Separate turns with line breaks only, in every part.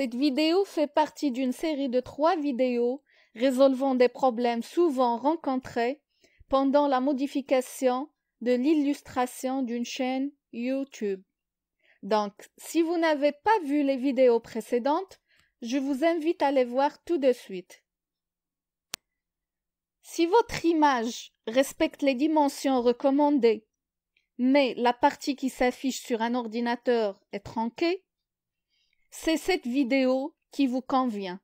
Cette vidéo fait partie d'une série de trois vidéos résolvant des problèmes souvent rencontrés pendant la modification de l'illustration d'une chaîne YouTube. Donc, si vous n'avez pas vu les vidéos précédentes, je vous invite à les voir tout de suite. Si votre image respecte les dimensions recommandées, mais la partie qui s'affiche sur un ordinateur est tronquée, c'est cette vidéo qui vous convient.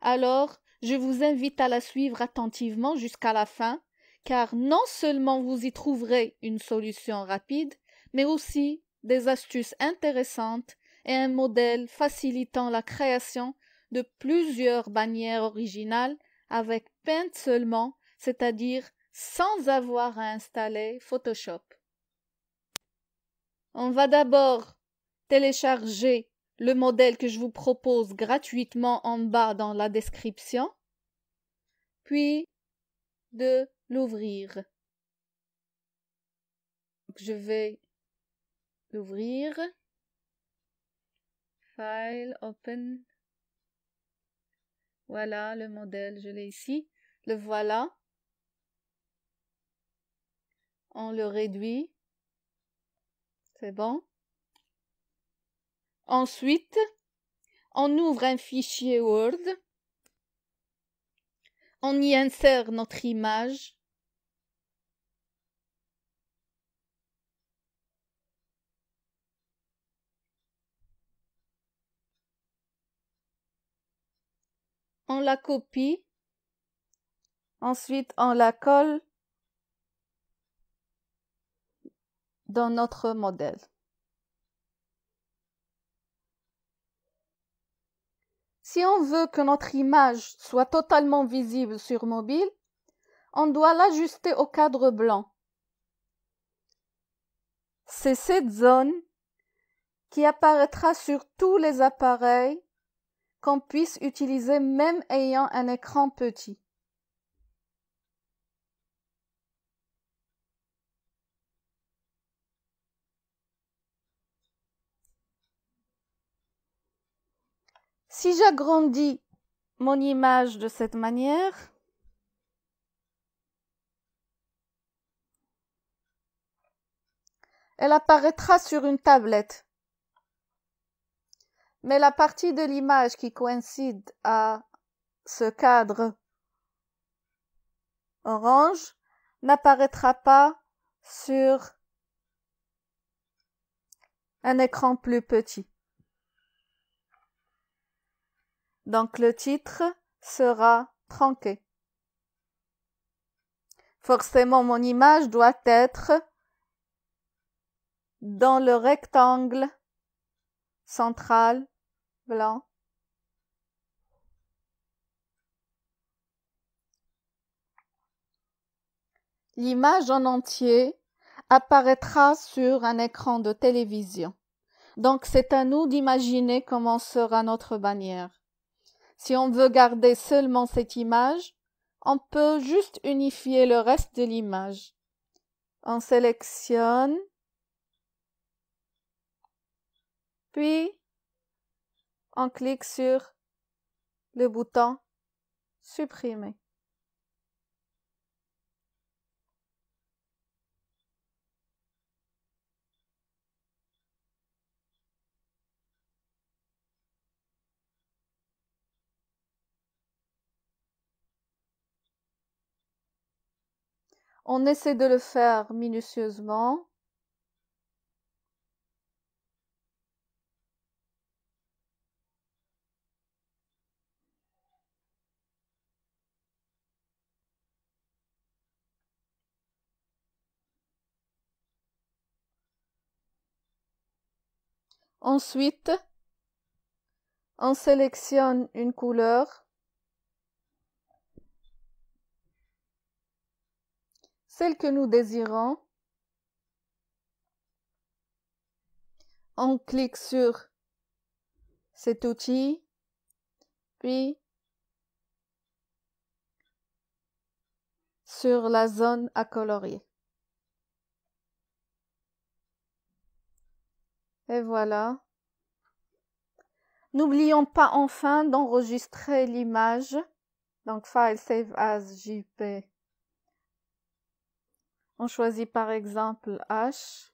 Alors, je vous invite à la suivre attentivement jusqu'à la fin, car non seulement vous y trouverez une solution rapide, mais aussi des astuces intéressantes et un modèle facilitant la création de plusieurs bannières originales avec Paint seulement, c'est-à-dire sans avoir à installer Photoshop. On va d'abord télécharger le modèle que je vous propose gratuitement en bas dans la description, puis de l'ouvrir. Je vais l'ouvrir. File, open. Voilà le modèle, je l'ai ici. Le voilà. On le réduit. C'est bon. Ensuite, on ouvre un fichier Word, on y insère notre image, on la copie, ensuite on la colle dans notre modèle. si on veut que notre image soit totalement visible sur mobile, on doit l'ajuster au cadre blanc. C'est cette zone qui apparaîtra sur tous les appareils qu'on puisse utiliser même ayant un écran petit. si j'agrandis mon image de cette manière, elle apparaîtra sur une tablette. Mais la partie de l'image qui coïncide à ce cadre orange n'apparaîtra pas sur un écran plus petit. donc le titre sera tronqué. Forcément, mon image doit être dans le rectangle central blanc. L'image en entier apparaîtra sur un écran de télévision. Donc c'est à nous d'imaginer comment sera notre bannière. Si on veut garder seulement cette image, on peut juste unifier le reste de l'image. On sélectionne, puis on clique sur le bouton supprimer. On essaie de le faire minutieusement. Ensuite, on sélectionne une couleur celle que nous désirons. On clique sur cet outil, puis sur la zone à colorier. Et voilà. N'oublions pas enfin d'enregistrer l'image. Donc File Save As JP. On choisit par exemple H.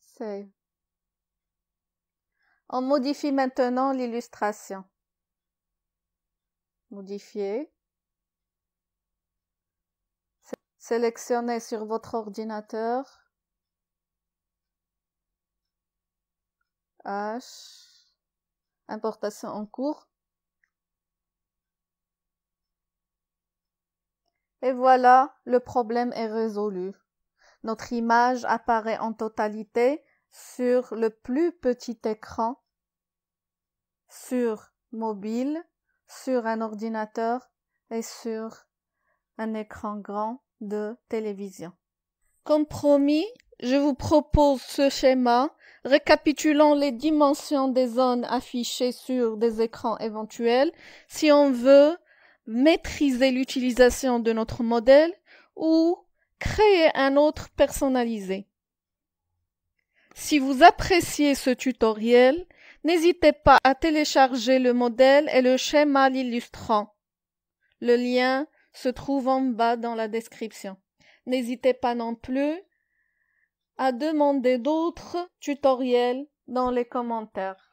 Save. On modifie maintenant l'illustration. Modifier. Sélectionnez sur votre ordinateur H, importation en cours. Et voilà, le problème est résolu. Notre image apparaît en totalité sur le plus petit écran, sur mobile, sur un ordinateur et sur un écran grand de télévision. Compromis, je vous propose ce schéma récapitulant les dimensions des zones affichées sur des écrans éventuels si on veut maîtriser l'utilisation de notre modèle ou créer un autre personnalisé. Si vous appréciez ce tutoriel, n'hésitez pas à télécharger le modèle et le schéma illustrant. Le lien se trouve en bas dans la description. N'hésitez pas non plus à demander d'autres tutoriels dans les commentaires.